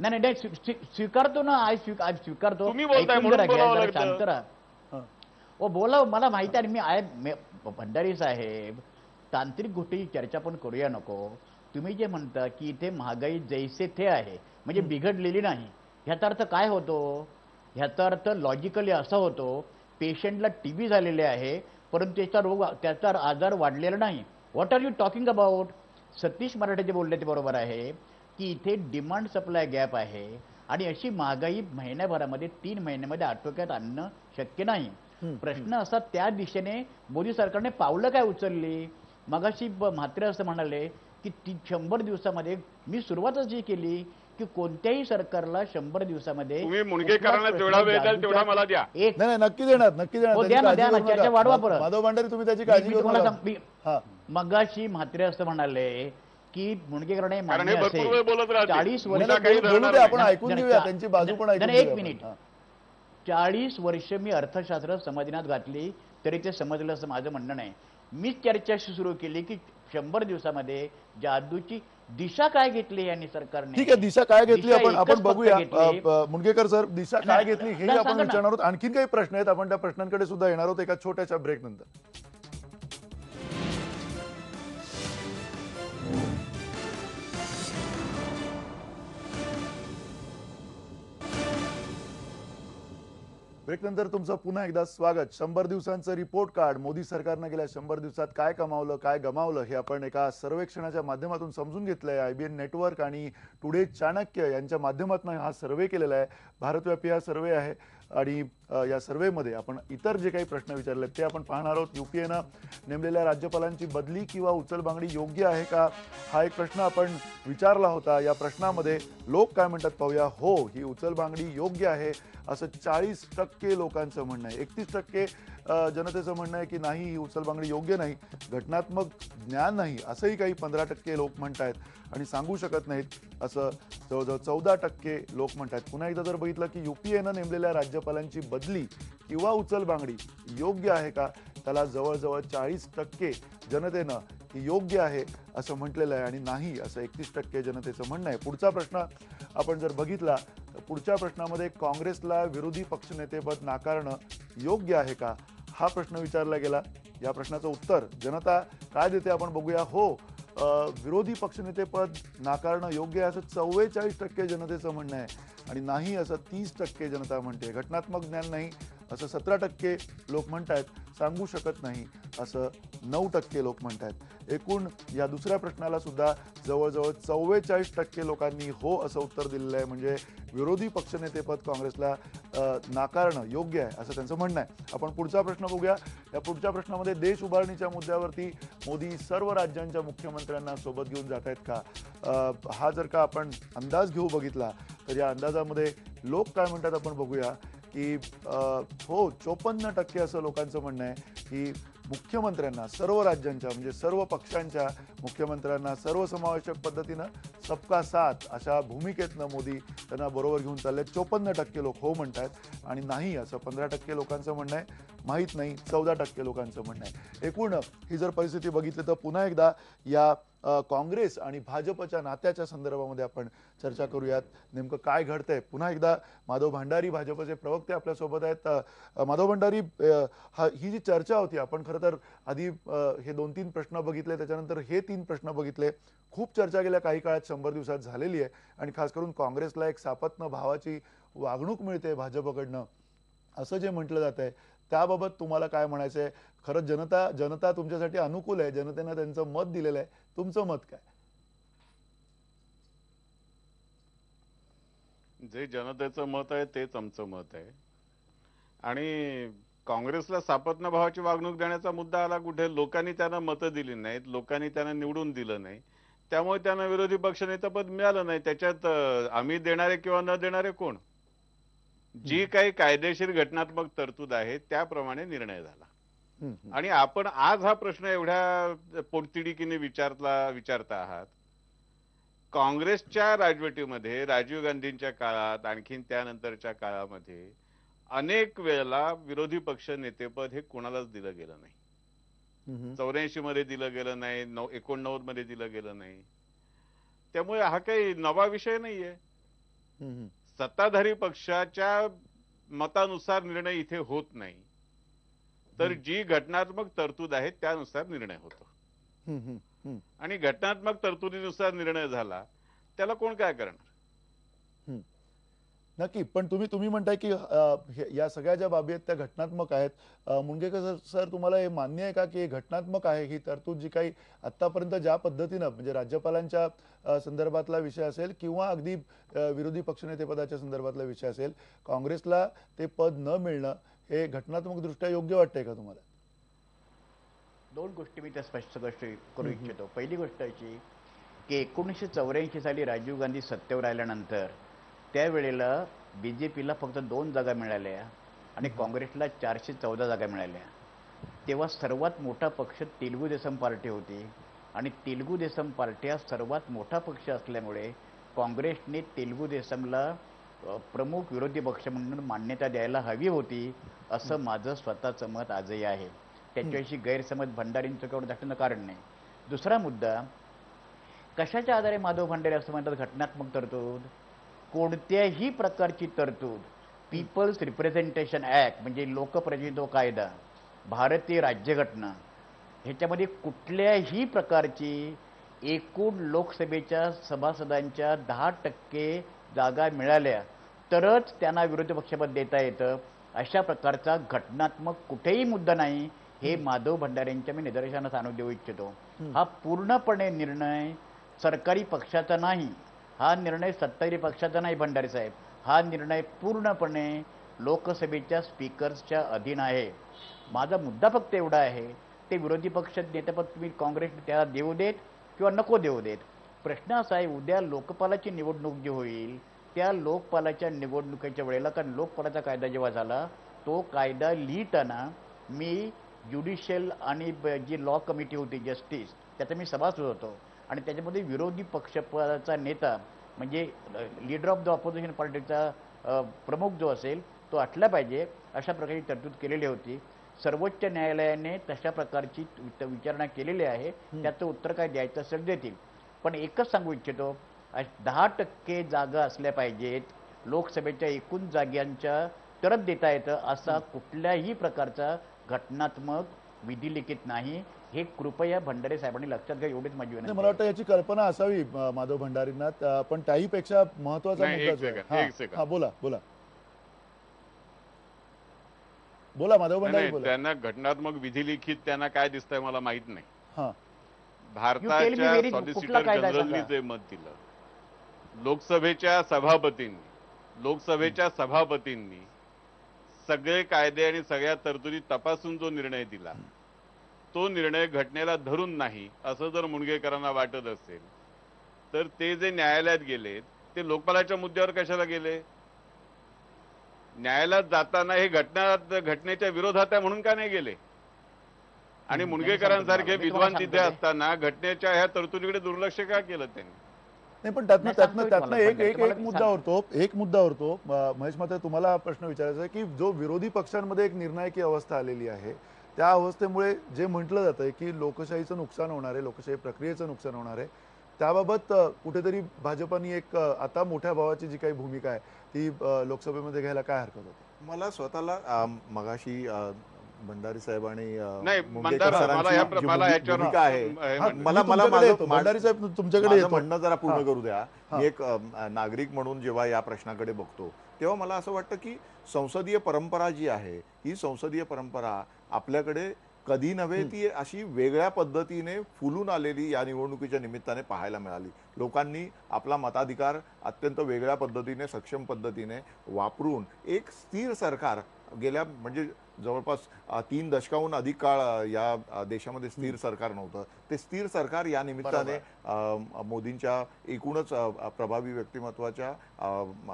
नाही स्वीकारतो ना आज स्वीकारतो शांत ओ बोला मला माहिती आहे मी आय भंडारी साहेब तांत्रिक गोष्टी चर्चा पण करूया नको तुम्ही जे म्हणता की इथे महागाई जैसे थे आहे म्हणजे बिघडलेली नाही ह्याचा अर्थ काय होतो ह्याचा अर्थ लॉजिकली असा होतो पेशंटला टी बी झालेले आहे परंतु त्याचा रोग त्याचा आजार वाढलेला नाही what are you talking about Satish Marathe जे बोलले ते बरोबर आहे की इथे डिमांड सप्लाय गॅप आहे आणि अशी महागाई महिन्याभरामध्ये तीन महिन्यामध्ये आटोक्यात आणणं शक्य नाही प्रश्न असा त्या दिशेने मोदी सरकारने पावलं काय उचलली मगाशी मात्र असं म्हणाले की ती शंभर दिवसामध्ये मी सुरुवातच जी केली की कोणत्याही सरकारला शंभर दिवसामध्ये तेवढा मला द्या एक नाही नक्की देणार नक्की देणार हो, वाढवा परत माधव भांडारी तुम्ही त्याची काळजी मगाशी म्हात्रे असं म्हणाले की मुणगेकरांनी चाळीस वर्ष आपण ऐकून घेऊया त्यांची बाजू पण ऐकून एक मिनिट चाळीस वर्ष मी अर्थशास्त्र समाधीनात घातली तरी ते समजलं असं माझं म्हणणं नाही मीच चर्चा सुरू केली की शंभर दिवसामध्ये जादूची दिशा काय घेतली यांनी सरकारने ठीक आहे दिशा काय घेतली आपण आपण बघूया मुंडगेकर सर दिशा काय घेतली हे आपण विचारणार आहोत आणखीन काही प्रश्न आहेत आपण त्या प्रश्नांकडे सुद्धा येणार आहोत एका छोट्याशा ब्रेक नंतर ब्रेकनंतर तुमचं पुन्हा एकदा स्वागत शंभर दिवसांचं रिपोर्ट कार्ड मोदी सरकारनं गेल्या शंभर दिवसात काय कमावलं काय गमावलं हे आपण एका सर्वेक्षणाच्या माध्यमातून समजून घेतलं आहे आय बी एन नेटवर्क आणि टुडे चाणक्य यांच्या माध्यमातून हा सर्वे केलेला आहे भारतव्यापी हा सर्वे आहे आणि या सर्वेमध्ये आपण इतर जे काही प्रश्न विचारले ते आपण पाहणार आहोत युपीएनं नेमलेल्या राज्यपालांची बदली किंवा उचलबांगडी योग्य आहे का हा एक प्रश्न आपण विचारला होता या प्रश्नामध्ये लोक काय म्हणतात पाहूया हो ही उचलबांगडी योग्य आहे असं चाळीस टक्के लोकांचं म्हणणं आहे एकतीस टक्के जनतेचं म्हणणं आहे की नाही ही उचलबांगडी योग्य नाही घटनात्मक ज्ञान नाही असंही काही पंधरा टक्के लोक म्हणत आहेत आणि सांगू शकत नाहीत असं जवळजवळ चौदा टक्के लोक म्हणत आहेत पुन्हा एकदा जर बघितलं की युपीएनं नेमलेल्या राज्यपालांची बदली बदली किंवा उचलबांगडी योग्य आहे का त्याला जवळजवळ चाळीस टक्के जनतेनं योग्य आहे असं म्हटलेलं आहे आणि नाही असं एकतीस टक्के जनतेचं म्हणणं आहे पुढचा प्रश्न आपण जर बघितला तर पुढच्या प्रश्नामध्ये काँग्रेसला विरोधी पक्षनेतेपद नाकारणं योग्य आहे का हा प्रश्न विचारला गेला या प्रश्नाचं उत्तर जनता काय देते आपण बघूया हो विरोधी पक्षनेतेपद नाकारणं योग्य आहे असं चव्वेचाळीस टक्के जनतेचं म्हणणं आहे आणि नाही असं तीस टक्के जनता म्हणते घटनात्मक ज्ञान नाही असं सतरा टक्के लोक म्हणत आहेत सांगू शकत नाही असं नऊ टक्के लोक म्हणत आहेत एकूण या दुसऱ्या प्रश्नाला सुद्धा जवळजवळ चव्वेचाळीस टक्के लोकांनी हो असं उत्तर दिलेलं आहे म्हणजे विरोधी पक्षनेतेपद काँग्रेसला नाकारणं योग्य आहे असं त्यांचं म्हणणं आहे आपण पुढचा प्रश्न बघूया या पुढच्या प्रश्नामध्ये देश उभारणीच्या मुद्द्यावरती मोदी सर्व राज्यांच्या मुख्यमंत्र्यांना सोबत घेऊन जात आहेत का हा जर का आपण अंदाज घेऊ बघितला तर या अंदाजामध्ये लोक काय म्हणतात आपण बघूया की हो चोपन्न टक्के असं लोकांचं म्हणणं आहे की मुख्यमंत्र्यांना सर्व राज्यांच्या म्हणजे सर्व पक्षांच्या मुख्यमंत्र्यांना सर्वसमावेशक पद्धतीनं सबका साथ अशा भूमिकेतनं मोदी त्यांना बरोबर घेऊन चालले चोपन्न टक्के लोक हो म्हणत आहेत आणि नाही असं पंधरा टक्के लोकांचं म्हणणं आहे माहीत नाही चौदा टक्के लोकांचं म्हणणं आहे एकूण ही जर परिस्थिती बघितली तर पुन्हा एकदा या काँग्रेस आणि भाजपच्या नात्याच्या संदर्भामध्ये आपण चर्चा करूयात नेमकं काय घडतंय पुन्हा एकदा माधव भंडारी भाजपचे प्रवक्ते आपल्यासोबत आहेत माधव भंडारी ही जी चर्चा होती आपण खरं तर आधी हे दोन तीन प्रश्न बघितले त्याच्यानंतर हे तीन प्रश्न बघितले खूप चर्चा गेल्या काही काळात शंभर दिवसात झालेली आहे आणि खास करून काँग्रेसला एक सापत्न भावाची वागणूक मिळते भाजपकडनं असं जे म्हटलं जात आहे त्याबाबत तुम्हाला काय म्हणायचं आहे खरंच जनता जनता तुमच्यासाठी अनुकूल आहे जनतेनं त्यांचं मत दिलेलं आहे तुमचं मत काय जे जनतेचं मत आहे तेच आमचं मत आहे आणि काँग्रेसला सापत्न भावाची वागणूक देण्याचा मुद्दा आला कुठे लोकांनी त्यांना मतं दिली नाहीत लोकांनी त्यांना निवडून दिलं नाही त्यामुळे त्यांना विरोधी पद मिळालं नाही त्याच्यात आम्ही देणारे किंवा न देणारे कोण जी काही कायदेशीर घटनात्मक तरतूद आहे त्याप्रमाणे निर्णय झाला आणि आपण आज हा प्रश्न एवढ्या पोटतिडीकीने विचारला विचारता आहात काँग्रेसच्या राजवटीमध्ये राजीव गांधींच्या काळात आणखीन त्यानंतरच्या काळामध्ये अनेक वेळेला विरोधी पक्ष नेतेपद हे कोणालाच दिलं गेलं नाही चौऱ्याऐंशी मध्ये दिलं गेलं नाही एकोणनव्वद मध्ये दिलं गेलं नाही त्यामुळे हा काही नवा विषय नाहीये सत्ताधारी पक्षाच्या मतानुसार निर्णय इथे होत नाही तर जी घटनात्मक तरतूद आहे त्यानुसार निर्णय होतो आणि घटनात्मक तरतुदीनुसार निर्णय झाला त्याला कोण काय करणार नक्की पण तुम्ही तुम्ही म्हणताय की या सगळ्या ज्या बाबी आहेत त्या घटनात्मक आहेत मुंगेकर सर- सर तुम्हाला हे मान्य आहे का की हे घटनात्मक आहे ही तरतूद जी काही आतापर्यंत ज्या पद्धतीनं म्हणजे राज्यपालांच्या संदर्भातला विषय असेल किंवा अगदी विरोधी विरोधी पदाच्या संदर्भातला विषय असेल काँग्रेसला ते पद न मिळणं हे घटनात्मक दृष्ट्या योग्य वाटतंय का तुम्हाला दोन गोष्टी मी त्या स्पष्ट गोष्ट करू इच्छितो पहिली गोष्ट अशी की एकोणीसशे चौऱ्याऐंशी साली राजीव गांधी सत्तेवर आल्यानंतर त्यावेळेला बी जे पीला फक्त दोन जागा मिळाल्या आणि काँग्रेसला चारशे चौदा जागा मिळाल्या तेव्हा सर्वात मोठा पक्ष तेलगू देसम पार्टी होती आणि तेलगू देसम पार्टी हा सर्वात मोठा पक्ष असल्यामुळे काँग्रेसने तेलगू देसमला प्रमुख विरोधी पक्ष म्हणून मान्यता द्यायला हवी होती असं माझं स्वतःचं मत आजही आहे त्यांच्याविषयी गैरसमज भंडारींचं केवढं दाखवणं कारण नाही दुसरा मुद्दा कशाच्या आधारे माधव भंडारी असं म्हणतात घटनात्मक तरतूद कोणत्याही प्रकारची तरतूद पीपल्स रिप्रेझेंटेशन ॲक्ट म्हणजे लोकप्रतिनिधित्व कायदा भारतीय राज्यघटना ह्याच्यामध्ये कुठल्याही प्रकारची एकूण लोकसभेच्या सभासदांच्या दहा टक्के जागा मिळाल्या तरच त्यांना विरोधी पक्षपद देता येतं अशा प्रकारचा घटनात्मक कुठेही मुद्दा नाही हे माधव भंडारेंच्या मी निदर्शनास आणू देऊ इच्छितो हा पूर्णपणे निर्णय सरकारी पक्षाचा नाही हा निर्णय सत्तारी पक्षाचा नाही भंडारी साहेब हा निर्णय पूर्णपणे लोकसभेच्या स्पीकर्सच्या अधीन आहे माझा मुद्दा फक्त एवढा आहे ते विरोधी पक्ष नेतेपद तुम्ही काँग्रेस त्याला देऊ देत किंवा नको देऊ देत प्रश्न असा आहे उद्या लोकपालाची निवडणूक जी होईल त्या लोकपालाच्या निवडणुकीच्या वेळेला कारण लोकपालाचा कायदा जेव्हा झाला तो कायदा लिहिताना मी ज्युडिशियल आणि जी लॉ कमिटी होती जस्टिस त्याचा मी सभासद होतो आणि त्याच्यामध्ये विरोधी पक्षाचा नेता म्हणजे लीडर ऑफ द ऑपोजिशन पार्टीचा प्रमुख जो असेल तो आटला पाहिजे अशा प्रकारची तरतूद केलेली होती सर्वोच्च न्यायालयाने तशा प्रकारची विचारणा केलेली आहे त्याचं उत्तर काय द्यायचं असेल देतील पण एकच सांगू इच्छितो दहा टक्के जागा असल्या पाहिजेत लोकसभेच्या एकूण जागांच्या तरच देता येतं असा कुठल्याही प्रकारचा घटनात्मक लिखित नाही हे कृपया भंडारे साहेबांनी लक्षात घ्या एवढीच माझी विनंती मला वाटतं याची कल्पना असावी माधव भंडारींना पण त्याही पेक्षा महत्वाचा मुद्दा बोला बोला बोला माधव भंडारी त्यांना घटनात्मक विधी लिखित त्यांना काय दिसतंय मला माहित नाही भारताच्या सॉलिसिटर जनरलनी मत दिलं लोकसभेच्या सभापतींनी लोकसभेच्या सभापतींनी सगळे कायदे आणि सगळ्या तरतुदी तपासून जो निर्णय दिला तो निर्णय घटनेला धरून नाही असं जर मुणगेकरांना वाटत असेल तर ते जे न्यायालयात गेले ते लोकपालाच्या मुद्द्यावर कशाला गेले न्यायालयात जाताना हे घटना घटनेच्या विरोधात म्हणून का नाही गेले आणि मुणगेकरांसारखे विद्वान तिथे असताना घटनेच्या ह्या तरतुदीकडे दुर्लक्ष का केलं त्यांनी नाही पण त्यातनं त्यातनं त्यातनं एक एक एक मुद्दा तो एक मुद्दा उरतो महेश मात्र तुम्हाला प्रश्न विचारायचा की जो विरोधी पक्षांमध्ये एक निर्णायकी अवस्था आलेली आहे त्या अवस्थेमुळे जे म्हटलं जातंय आहे की लोकशाहीचं नुकसान होणार आहे लोकशाही प्रक्रियेचं नुकसान होणार आहे त्याबाबत कुठेतरी भाजपाने एक आता मोठ्या भावाची जी काही भूमिका आहे ती लोकसभेमध्ये घ्यायला काय हरकत होती मला स्वतःला मगाशी भंडारी साहेबांनी भंडारी साहेब तुमच्याकडे म्हणणं जरा पूर्ण करू द्या एक नागरिक म्हणून जेव्हा या प्रश्नाकडे बघतो तेव्हा मला असं वाटतं की संसदीय परंपरा जी आहे ही संसदीय परंपरा आपल्याकडे कधी नव्हे ती अशी वेगळ्या पद्धतीने फुलून आलेली या निवडणुकीच्या निमित्ताने पाहायला मिळाली लोकांनी आपला मताधिकार अत्यंत वेगळ्या पद्धतीने सक्षम पद्धतीने वापरून एक स्थिर सरकार गेल्या म्हणजे जवळपास तीन दशकाहून अधिक काळ या देशामध्ये स्थिर सरकार नव्हतं ते स्थिर सरकार या निमित्ताने मोदींच्या एकूणच प्रभावी व्यक्तिमत्वाच्या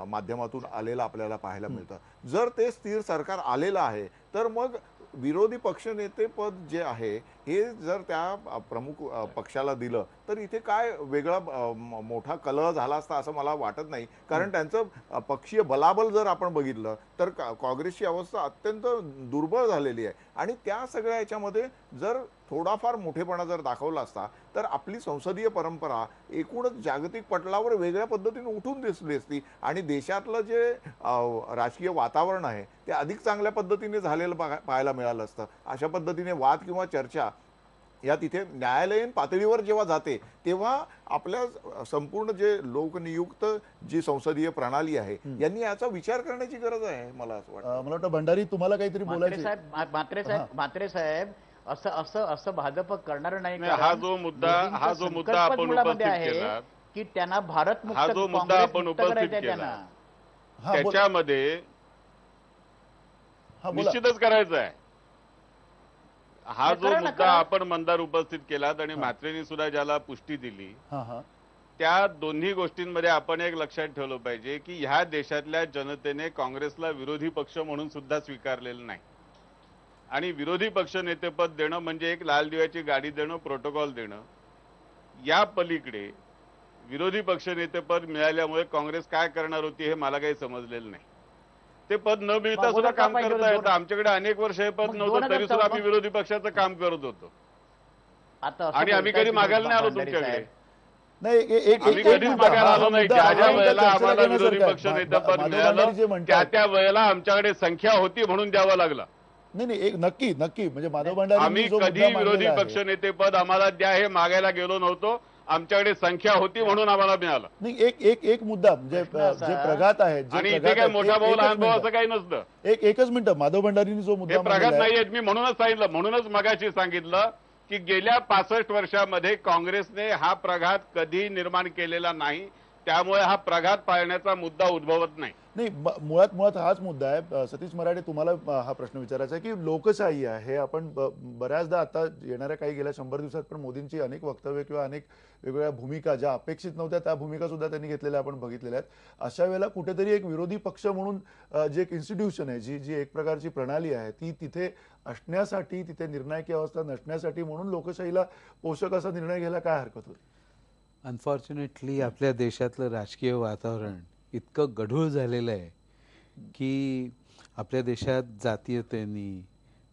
माध्यमातून आलेलं आपल्याला पाहायला मिळतं जर ते स्थिर सरकार आलेलं आहे तर मग विरोधी पक्षनेते पद जे आहे हे जर त्या प्रमुख पक्षाला दिलं तर इथे काय वेगळा मोठा कलह झाला असता असं मला वाटत नाही कारण त्यांचं पक्षीय बलाबल जर आपण बघितलं तर काँग्रेसची अवस्था अत्यंत दुर्बळ झालेली आहे आणि त्या सगळ्या याच्यामध्ये जर थोडाफार मोठेपणा जर दाखवला असता तर आपली संसदीय परंपरा एकूणच जागतिक पटलावर वेगळ्या पद्धतीने उठून दिसली असती आणि देशातलं जे राजकीय वातावरण आहे ते अधिक चांगल्या पद्धतीने झालेलं पाहायला मिळालं असतं अशा पद्धतीने वाद किंवा चर्चा या तिथे न्यायालयीन पातळीवर जेव्हा जाते तेव्हा आपल्या संपूर्ण जे लोकनियुक्त जी संसदीय प्रणाली आहे यांनी याचा विचार करण्याची गरज आहे मला असं वाटतं मला वाटतं भंडारी तुम्हाला काहीतरी बोलायचं साहेब मात्रे साहेब मात्रे साहेब असं असं असं भाजप करणार नाही हा जो मुद्दा हा जो मुद्दा आपण उपस्थित की त्यांना भारत हा जो मुद्दा आपण उपस्थित त्याच्यामध्ये निश्चितच करायचं आहे हा जो मुद्दा आपण मंदार उपस्थित केलात आणि मात्रेनी सुद्धा ज्याला पुष्टी दिली त्या दोन्ही गोष्टींमध्ये आपण एक लक्षात ठेवलं पाहिजे की ह्या देशातल्या जनतेने काँग्रेसला विरोधी पक्ष म्हणून सुद्धा स्वीकारलेलं नाही आणि विरोधी पक्ष नेतेपद देणं म्हणजे एक लाल दिव्याची गाडी देणं प्रोटोकॉल देणं या पलीकडे विरोधी पक्ष नेतेपद मिळाल्यामुळे काँग्रेस काय करणार होती हे मला काही समजलेलं नाही ते पद न मिळता सुद्धा काम करत येतं आमच्याकडे अनेक वर्ष हे पद नव्हतं तरी सुद्धा आम्ही विरोधी पक्षाचं काम करत होतो आणि आम्ही कधी मागायला नाही आलो तुमच्याकडे नाही कधीच मागायला आलो नाही ज्या ज्या वेळेला आम्हाला विरोधी पक्ष नेता पद मिळालं त्या त्या वेळेला आमच्याकडे संख्या होती म्हणून द्यावा लागला नाही एक नक्की नक्की म्हणजे माधव भंडारी आम्ही कधी विरोधी पक्षनेते पद आम्हाला द्या हे मागायला गेलो नव्हतो आमच्याकडे संख्या होती म्हणून आम्हाला मिळाला नाही एक एक एक मुद्दा जे जे प्रघात आणि इथे काय मोठा भाऊ लहान भाऊ असं काही नसतं एक एकच मिनिट माधव भंडारींनी जो मुद्दा प्रघात नाहीये मी म्हणूनच सांगितलं म्हणूनच मगाशी सांगितलं की गेल्या पासष्ट वर्षामध्ये काँग्रेसने हा प्रघात कधी निर्माण केलेला नाही त्यामुळे हा प्रघात पाळण्याचा मुद्दा उद्भवत नाही नाही मुळात मुळात हाच मुद्दा आहे सतीश मराठे तुम्हाला हा प्रश्न विचारायचा आहे की लोकशाही आहे हे आपण बऱ्याचदा आता येणाऱ्या काही गेल्या शंभर दिवसात पण मोदींची अनेक वक्तव्य किंवा अनेक वेगवेगळ्या भूमिका ज्या अपेक्षित नव्हत्या त्या भूमिका सुद्धा त्यांनी घेतलेल्या आपण बघितलेल्या आहेत अशा वेळेला कुठेतरी एक विरोधी पक्ष म्हणून जे एक इन्स्टिट्यूशन आहे जी जी एक प्रकारची प्रणाली आहे ती तिथे असण्यासाठी तिथे निर्णायकी अवस्था नसण्यासाठी म्हणून लोकशाहीला पोषक असा निर्णय घ्यायला काय हरकत होती अनफॉर्च्युनेटली आपल्या देशातलं राजकीय वातावरण इतकं गढूळ झालेलं आहे की आपल्या देशात जातीयतेनी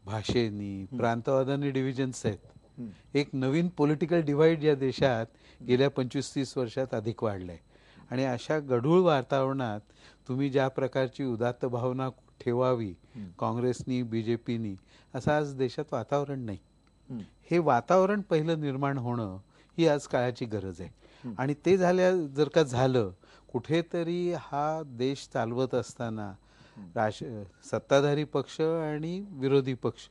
भाषेनी प्रांतवादानी डिव्हिजन्स आहेत एक नवीन पॉलिटिकल डिव्हाइड या देशात गेल्या पंचवीस तीस वर्षात अधिक वाढलंय आणि अशा गढूळ वातावरणात तुम्ही ज्या प्रकारची उदात्त भावना ठेवावी काँग्रेसनी बीजेपीनी असं आज देशात वातावरण नाही हे वातावरण पहिलं निर्माण होणं ही आज काळाची गरज आहे आणि ते झाल्या जर का झालं कुठेतरी हा देश चालवत असताना राज सत्ताधारी पक्ष आणि विरोधी पक्ष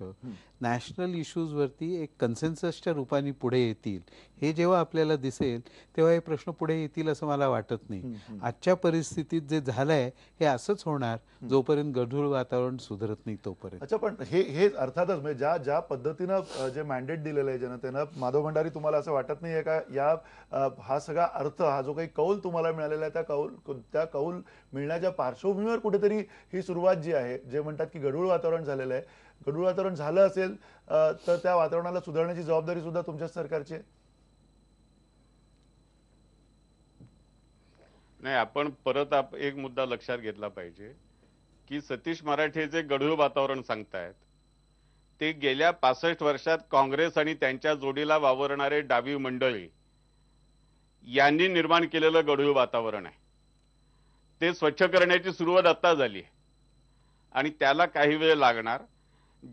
नॅशनल इश्यूजवरती एक कन्सेन्सच्या रूपाने पुढे येतील हे जेव्हा आपल्याला दिसेल तेव्हा हे प्रश्न पुढे येतील असं मला वाटत नाही आजच्या परिस्थितीत जे झालंय हे असंच होणार जोपर्यंत गढूळ वातावरण सुधरत नाही तोपर्यंत अच्छा पण हे हे अर्थातच म्हणजे ज्या ज्या पद्धतीनं जे मॅन्डेट दिलेलं आहे जनतेनं माधव भंडारी तुम्हाला असं वाटत नाही आहे का या हा सगळा अर्थ हा जो काही कौल तुम्हाला मिळालेला आहे त्या कौल त्या कौल मिळण्याच्या पार्श्वभूमीवर कुठेतरी ही सुरुवात जी आहे जे म्हणतात की गढूळ वातावरण झालेलं आहे गढूळ वातावरण झालं असेल तर त्या वातावरणाला सुधारण्याची जबाबदारी सुद्धा तुमच्या सरकारची आहे नाही आपण परत आप एक मुद्दा लक्षात घेतला पाहिजे की सतीश मराठे जे गढूळ वातावरण सांगतायत ते गेल्या पासष्ट वर्षात काँग्रेस आणि त्यांच्या जोडीला वावरणारे डावी मंडळी यांनी निर्माण केलेलं गढूळ वातावरण आहे ते स्वच्छ करण्याची सुरुवात आता झाली आणि त्याला काही वेळ लागणार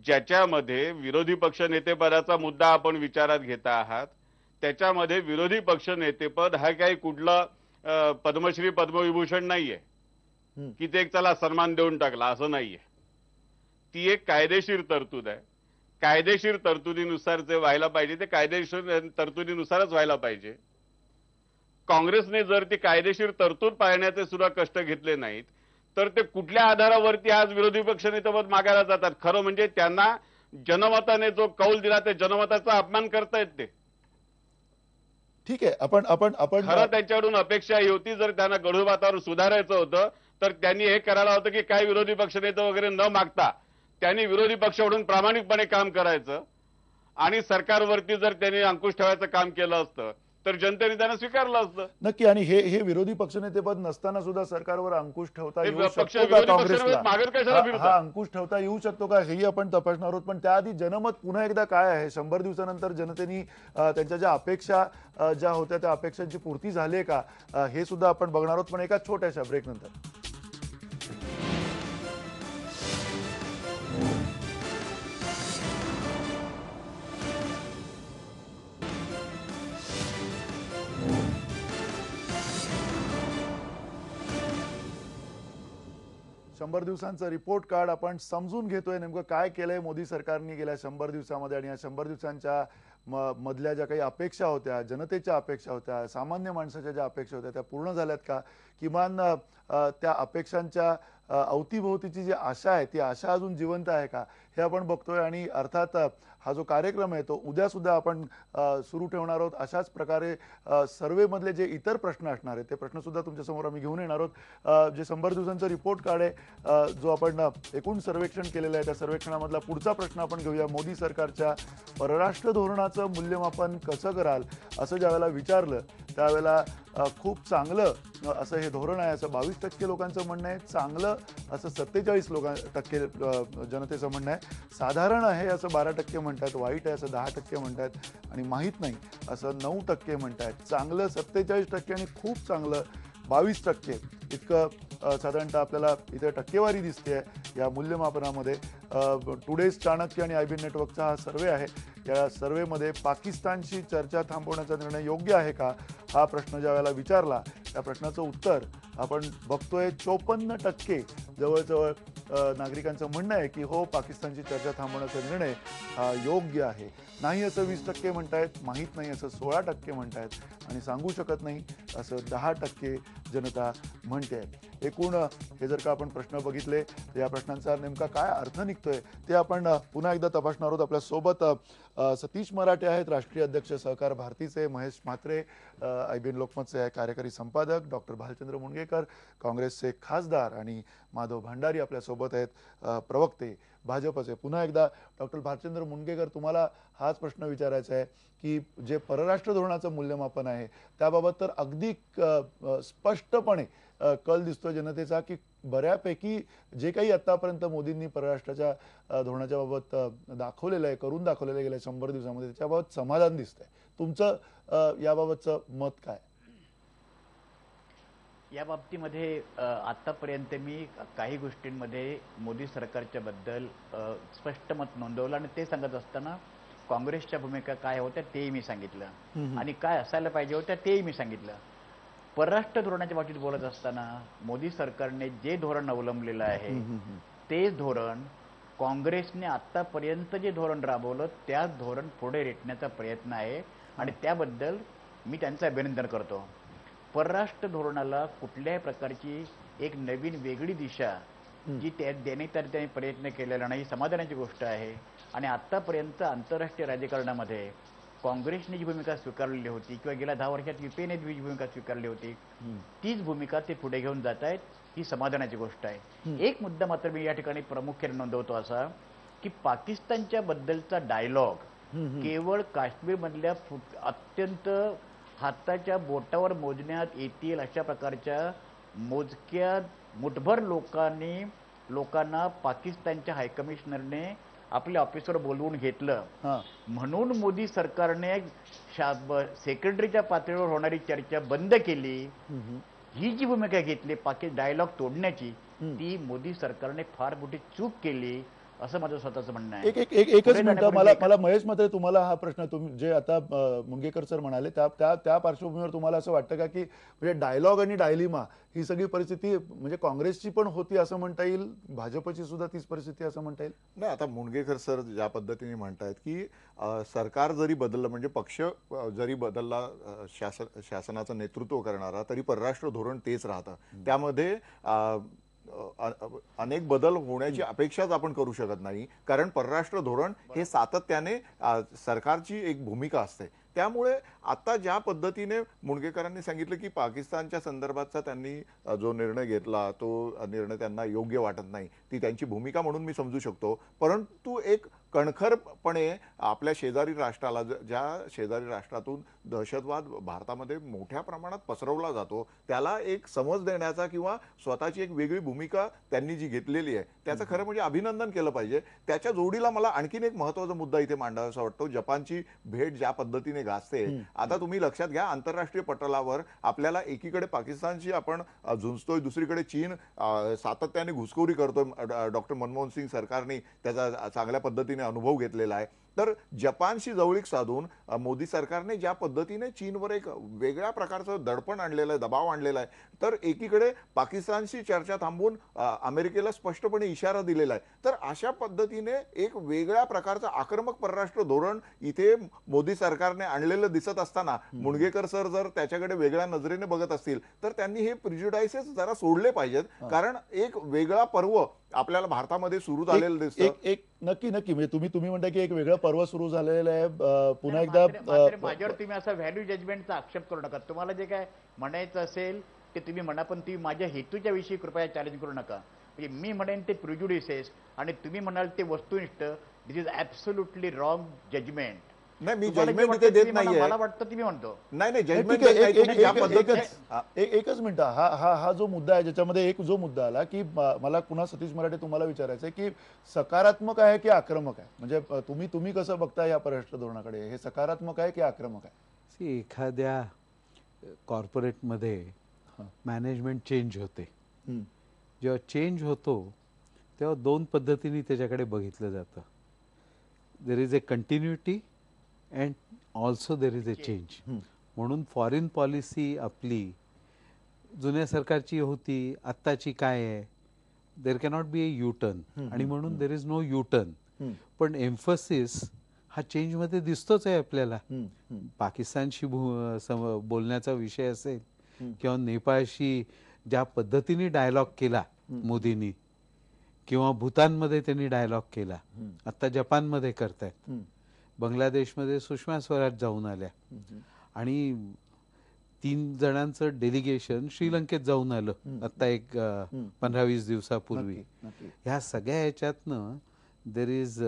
ज्याच्यामध्ये विरोधी पक्ष नेतेपदाचा मुद्दा आपण विचारात घेता आहात त्याच्यामध्ये विरोधी पक्ष नेतेपद हा काही कुठला पद्मश्री पद्मविभूषण नाहीये की ते एक त्याला सन्मान देऊन टाकला असं नाहीये ती एक कायदेशीर तरतूद आहे कायदेशीर तरतुदीनुसार जे व्हायला पाहिजे ते कायदेशीर तरतुदीनुसारच व्हायला पाहिजे काँग्रेसने जर ती कायदेशीर तरतूद पाळण्याचे सुद्धा कष्ट घेतले नाहीत तर ते कुठल्या आधारावरती आज विरोधी पद मागायला जातात खरं म्हणजे त्यांना जनमताने जो कौल दिला ते जनमताचा अपमान करतायत ते ठीक आहे आपण आपण आपण खरं त्यांच्याकडून अपेक्षा ही होती जर त्यांना गढूळ वातावरण सुधारायचं होतं तर त्यांनी हे करायला होतं की काय विरोधी पक्षनेते वगैरे न मागता त्यांनी विरोधी पक्ष म्हणून प्रामाणिकपणे काम करायचं आणि सरकारवरती जर त्यांनी अंकुश ठेवायचं काम केलं असतं तर जनतेने त्यांना स्वीकारलं असतं नक्की आणि हे हे विरोधी पक्षनेतेपद नसताना सुद्धा सरकारवर अंकुश ठेवता येऊ शकतो का अंकुश ठेवता येऊ शकतो का हेही आपण तपासणार आहोत पण त्याआधी जनमत पुन्हा एकदा काय आहे शंभर दिवसानंतर जनतेने त्यांच्या ज्या अपेक्षा ज्या होत्या त्या अपेक्षांची पूर्ती झाली का हे सुद्धा आपण बघणार आहोत पण एका छोट्याशा ब्रेक नंतर शंभर दिवसांचा रिपोर्ट कार्ड आपण समजून घेतोय नेमकं काय केलंय मोदी सरकारने गेल्या शंभर दिवसामध्ये आणि या शंभर दिवसांच्या मधल्या ज्या काही अपेक्षा होत्या जनतेच्या अपेक्षा होत्या सामान्य माणसाच्या ज्या अपेक्षा होत्या त्या पूर्ण झाल्यात का किमान त्या अपेक्षांच्या अवतीभोवतीची जी आशा आहे ती आशा अजून जिवंत आहे का हे आपण बघतोय आणि अर्थात हा जो कार्यक्रम आहे तो उद्या सुद्धा आपण सुरू ठेवणार आहोत अशाच प्रकारे सर्वेमधले जे इतर प्रश्न असणार आहेत ते प्रश्नसुद्धा तुमच्यासमोर आम्ही घेऊन येणार आहोत जे शंभर दिवसांचं रिपोर्ट कार्ड आहे जो आपण एकूण सर्वेक्षण केलेलं आहे त्या सर्वेक्षणामधला पुढचा प्रश्न आपण घेऊया मोदी सरकारच्या परराष्ट्र धोरणाचं मूल्यमापन कसं कराल असं ज्यावेळेला विचारलं त्यावेळेला खूप चांगलं असं हे धोरण आहे असं बावीस टक्के लोकांचं म्हणणं आहे चांगलं असं सत्तेचाळीस लोकां टक्के जनतेचं म्हणणं आहे साधारण आहे असं बारा टक्के म्हणतात वाईट आहे असं दहा टक्के म्हणतात आणि माहीत नाही असं नऊ टक्के म्हणतात चांगलं सत्तेचाळीस टक्के आणि खूप चांगलं बावीस टक्के इतकं साधारणतः आपल्याला इथे टक्केवारी दिसते आहे या मूल्यमापनामध्ये टुडेज चाणक्य आणि आय बी नेटवर्कचा हा सर्वे आहे या सर्वेमध्ये पाकिस्तानशी चर्चा थांबवण्याचा निर्णय योग्य आहे का हा प्रश्न ज्या वेळेला विचारला या प्रश्नाचं उत्तर आपण बघतोय चोपन्न टक्के जवळजवळ नागरिकांचं म्हणणं आहे की हो पाकिस्तानची चर्चा थांबवण्याचा निर्णय योग्य आहे नाही असं वीस टक्के म्हणतायत माहीत नाही असं सोळा टक्के म्हणतायत आणि सांगू शकत नाही असं दहा टक्के जनता म्हणते एकूण हे जर का आपण प्रश्न बघितले तर या प्रश्नांचा नेमका काय अर्थ निघतोय ते आपण पुन्हा एकदा तपासणार आहोत आपल्यासोबत सतीश मराठे आहेत राष्ट्रीय अध्यक्ष सहकार भारतीचे Mahesh Mhatre I B N लोकमतचे कार्यकारी संपादक संपादक डॉक्टर भालचंद्र मुणगेकर काँग्रेसचे खासदार आणि माधव भंडारी आपल्यासोबत आहेत प्रवक्ते भाजपचे पुन्हा एकदा डॉक्टर भालचंद्र मुणगेकर तुम्हाला हाच प्रश्न विचारायचा आहे की जे परराष्ट्र धोरणाचं मूल्यमापन आहे त्याबाबत तर अगदी स्पष्टपणे कल दिसतो जनतेचा की बऱ्यापैकी जे काही आतापर्यंत मोदींनी परराष्ट्राच्या धोरणाच्या बाबत दाखवलेलं आहे करून दाखवलेलं गेलं शंभर दिवसामध्ये त्याच्याबाबत समाधान दिसतंय तुमचं याबाबतचं मत काय या बाबतीमध्ये आतापर्यंत मी काही गोष्टींमध्ये मोदी सरकारच्या बद्दल स्पष्ट मत नोंदवलं आणि ते सांगत असताना काँग्रेसच्या भूमिका काय होत्या तेही मी सांगितलं आणि काय असायला पाहिजे होत्या तेही मी सांगितलं परराष्ट्र धोरणाच्या बाबतीत बोलत असताना मोदी सरकारने जे धोरण अवलंबलेलं आहे ते धोरण काँग्रेसने आतापर्यंत जे धोरण राबवलं त्याच धोरण पुढे रेटण्याचा प्रयत्न आहे आणि त्याबद्दल मी त्यांचं अभिनंदन करतो परराष्ट्र धोरणाला कुठल्याही प्रकारची एक नवीन वेगळी दिशा जी त्या तर त्यांनी प्रयत्न केलेला नाही समाधानाची गोष्ट आहे आणि आतापर्यंत आंतरराष्ट्रीय राजकारणामध्ये काँग्रेसने जी भूमिका स्वीकारलेली होती किंवा गेल्या दहा वर्षात युपीएने जी भूमिका स्वीकारली होती तीच भूमिका ते पुढे घेऊन जात आहेत ही समाधानाची गोष्ट आहे एक मुद्दा मात्र मी या ठिकाणी प्रामुख्याने नोंदवतो असा की पाकिस्तानच्या बद्दलचा डायलॉग केवळ काश्मीरमधल्या अत्यंत हाताच्या बोटावर मोजण्यात येतील अशा प्रकारच्या मोजक्या मुठभर लोकांनी लोकांना पाकिस्तानच्या हायकमिशनरने आपल्या ऑफिसवर बोलवून घेतलं म्हणून मोदी सरकारने सेक्रेटरीच्या पातळीवर होणारी चर्चा बंद केली ही जी भूमिका घेतली पाकिस्तान डायलॉग तोडण्याची ती मोदी सरकारने फार मोठी चूक केली असं माझं स्वतःचं म्हणणं आहे एक एक एकच मिनिट मला मला महेश मात्र तुम्हाला हा प्रश्न तुम्ही जे आता मुंगेकर सर म्हणाले त्या त्या त्या पार्श्वभूमीवर तुम्हाला असं वाटतं का की म्हणजे डायलॉग आणि डायलिमा ही सगळी परिस्थिती म्हणजे काँग्रेसची पण होती असं म्हणता येईल भाजपची सुद्धा तीच परिस्थिती असं म्हणता येईल नाही आता मुंगेकर सर ज्या पद्धतीने म्हणतायत की सरकार जरी बदललं म्हणजे पक्ष जरी बदलला शासन शासनाचं नेतृत्व करणारा तरी परराष्ट्र धोरण तेच राहतं त्यामध्ये अनेक बदल होण्याची अपेक्षाच आपण करू शकत नाही कारण परराष्ट्र धोरण हे सातत्याने सरकारची एक भूमिका असते त्यामुळे आता ज्या पद्धतीने मुणगेकरांनी सांगितलं की पाकिस्तानच्या संदर्भातचा त्यांनी जो निर्णय घेतला तो निर्णय त्यांना योग्य वाटत नाही ती त्यांची भूमिका म्हणून मी समजू शकतो परंतु एक कणखरपणे आपल्या शेजारी राष्ट्राला ज्या शेजारी राष्ट्रातून दहशतवाद भारतामध्ये मोठ्या प्रमाणात पसरवला जातो त्याला एक समज देण्याचा किंवा स्वतःची एक वेगळी भूमिका त्यांनी जी घेतलेली आहे त्याचं खरं म्हणजे अभिनंदन केलं पाहिजे त्याच्या जोडीला मला आणखीन एक महत्त्वाचा मुद्दा इथे मांडावा असा वाटतो जपानची भेट ज्या पद्धतीने गाजते आता तुम्ही लक्षात घ्या आंतरराष्ट्रीय पटलावर आपल्याला एकीकडे पाकिस्तानशी आपण झुंजतोय दुसरीकडे चीन सातत्याने घुसखोरी करतोय डॉक्टर मनमोहन सिंग सरकारने त्याचा चांगल्या पद्धतीने अनुभव घेतलेला आहे तर जपानशी जवळीक साधून मोदी सरकारने ज्या पद्धतीने चीनवर एक वेगळ्या प्रकारचं दडपण आणलेलं आहे दबाव आणलेला आहे तर एकीकडे पाकिस्तानशी चर्चा थांबवून अमेरिकेला स्पष्टपणे इशारा दिलेला आहे तर अशा पद्धतीने एक वेगळ्या प्रकारचं आक्रमक परराष्ट्र धोरण इथे मोदी सरकारने आणलेलं दिसत असताना मुंडगेकर सर जर त्याच्याकडे वेगळ्या नजरेने बघत असतील तर त्यांनी हे प्रिज्युडायसेस जरा सोडले पाहिजेत कारण एक वेगळा पर्व आपल्याला भारतामध्ये सुरू झालेलं दिसत एक एक नक्की नक्की म्हणजे तुम्ही तुम्ही म्हणता की एक वेगळं पर्व सुरू झालेलं आहे पुन्हा एकदा माझ्यावर तुम्ही असा व्हॅल्यू जजमेंटचा आक्षेप करू नका तुम्हाला जे काय म्हणायचं असेल ते तुम्ही म्हणा पण तुम्ही माझ्या हेतूच्या विषयी कृपया चॅलेंज करू नका म्हणजे मी म्हणेन ते प्रिज्युडिसेस आणि तुम्ही म्हणाल ते वस्तुनिष्ठ this is absolutely wrong judgement नाही मी जजमेंट देत मला वाटतं म्हणतो नाही नाही जजमेंट एकच मिनिट हा हा हा जो मुद्दा आहे ज्याच्यामध्ये एक जो मुद्दा आला की मला पुन्हा सतीश मराठे तुम्हाला विचारायचं आहे की सकारात्मक आहे की आक्रमक आहे म्हणजे तुम्ही तुम्ही कसं बघता या परराष्ट्र धोरणाकडे हे सकारात्मक आहे की आक्रमक आहे एखाद्या कॉर्पोरेट मध्ये मॅनेजमेंट चेंज होते जेव्हा चेंज होतो तेव्हा दोन पद्धतीने त्याच्याकडे बघितलं जातं there is a continuity and also there is a change म्हणून फॉरेन पॉलिसी आपली जुन्या सरकारची होती आत्ताची काय आहे there cannot be a U turn आणि म्हणून there is no U turn पण एम्फसिस हा चेंज मध्ये दिसतोच आहे आपल्याला पाकिस्तानशी बोलण्याचा विषय असेल किंवा नेपाळशी ज्या पद्धतीने डायलॉग केला मोदींनी किंवा भूतानमध्ये त्यांनी डायलॉग केला आता जपानमध्ये करतायत बांगलादेशमध्ये सुषमा स्वराज जाऊन आल्या आणि तीन जणांचं डेलिगेशन श्रीलंकेत जाऊन आलं आता एक पंधरा वीस दिवसापूर्वी ह्या सगळ्या ह्याच्यातनं there is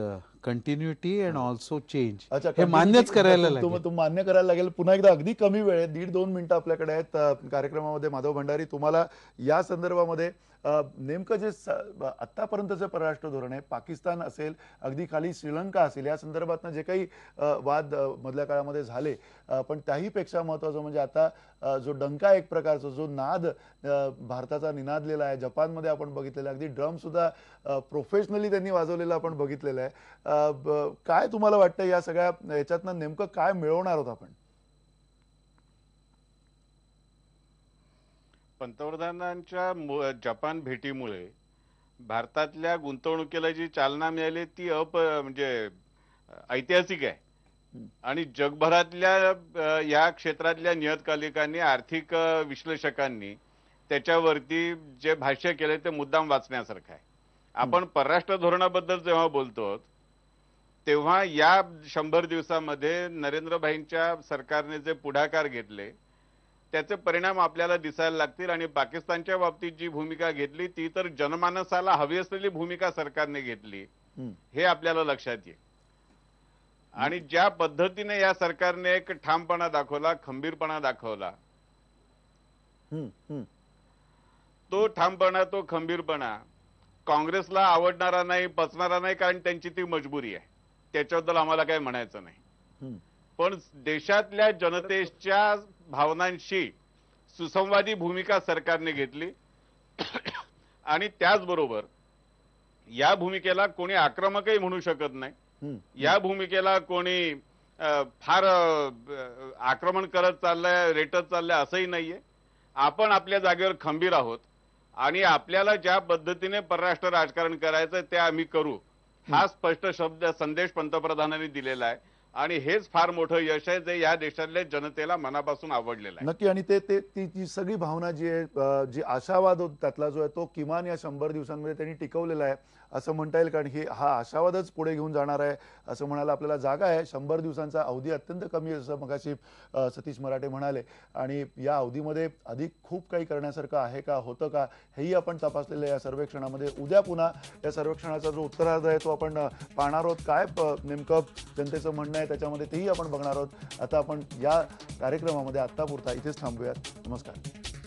continuity and also change हे मान्यच म्हणजे करायला लागेल मान्य करायला लागेल पुन्हा एकदा अगदी कमी वेळेत दीड दोन मिनिटं आपल्याकडे आहेत कार्यक्रमामध्ये माधव भंडारी तुम्हाला या संदर्भामध्ये नेमकं जे आत्तापर्यंतचं परराष्ट्र धोरण आहे पाकिस्तान असेल अगदी खाली श्रीलंका असेल या संदर्भातनं जे काही वाद मधल्या काळामध्ये झाले पण त्याहीपेक्षा महत्त्वाचं म्हणजे आता जो डंका एक प्रकारचा जो नाद भारताचा निनादलेला आहे जपानमध्ये आपण बघितलेला अगदी ड्रमसुद्धा प्रोफेशनली त्यांनी वाजवलेला आपण बघितलेला आहे काय तुम्हाला वाटतं या सगळ्या ह्याच्यातनं नेमकं काय मिळवणार आहोत आपण पंतप्रधानांच्या जपान भेटीमुळे भारतातल्या गुंतवणुकीला जी चालना मिळाली ती अप म्हणजे ऐतिहासिक आहे आणि जगभरातल्या या क्षेत्रातल्या नियतकालिकांनी आर्थिक विश्लेषकांनी त्याच्यावरती जे भाष्य केलंय ते मुद्दाम वाचण्यासारखं आहे आपण परराष्ट्र धोरणाबद्दल जेव्हा बोलतो तेव्हा या शंभर दिवसामध्ये नरेंद्रभाईंच्या सरकारने जे पुढाकार घेतले त्याचे परिणाम आपल्याला दिसायला लागतील आणि पाकिस्तानच्या बाबतीत जी भूमिका घेतली ती तर जनमानसाला हवी असलेली भूमिका सरकारने घेतली हे आपल्याला लक्षात येईल आणि ज्या पद्धतीने या सरकारने एक ठामपणा दाखवला खंबीरपणा दाखवला तो ठामपणा तो खंबीरपणा काँग्रेसला आवडणारा नाही पचणारा नाही कारण त्यांची ती मजबुरी आहे त्याच्याबद्दल आम्हाला काही म्हणायचं नाही पण देशातल्या जनतेच्या भावनांशी सुसंवादी भूमिका सरकारने घेतली आणि त्याचबरोबर या भूमिकेला कोणी आक्रमकही म्हणू शकत नाही या भूमिकेला कोणी फार आक्रमण करत चाललंय रेटत चाललंय असंही नाहीये आपण आपल्या जागेवर खंबीर आहोत आणि आपल्याला ज्या पद्धतीने परराष्ट्र राजकारण करायचं ते आम्ही करू हा स्पष्ट शब्द संदेश पंतप्रधानांनी दिलेला आहे आणि हेच फार मोठं यश आहे जे या देशातल्या जनतेला मनापासून आवडलेलं आहे नक्की आणि ते ती जी सगळी भावना जी आहे जी आशावाद त्यातला जो आहे तो किमान या शंभर दिवसांमध्ये त्यांनी टिकवलेला आहे असं म्हणता येईल कारण की हा आशावादच पुढे घेऊन जाणार आहे असं म्हणायला आपल्याला जागा आहे शंभर दिवसांचा अवधी अत्यंत कमी असं मगाशी सतीश मराठे म्हणाले आणि या अवधीमध्ये अधिक खूप काही करण्यासारखं आहे का होतं का हेही आपण तपासलेलं या सर्वेक्षणामध्ये उद्या पुन्हा या सर्वेक्षणाचा जो उत्तरार्ध आहे तो आपण पाहणार आहोत काय नेमकं जनतेचं म्हणणं आहे त्याच्यामध्ये तेही आपण बघणार आहोत आता आपण या कार्यक्रमामध्ये आत्तापुरता इथेच थांबूयात नमस्कार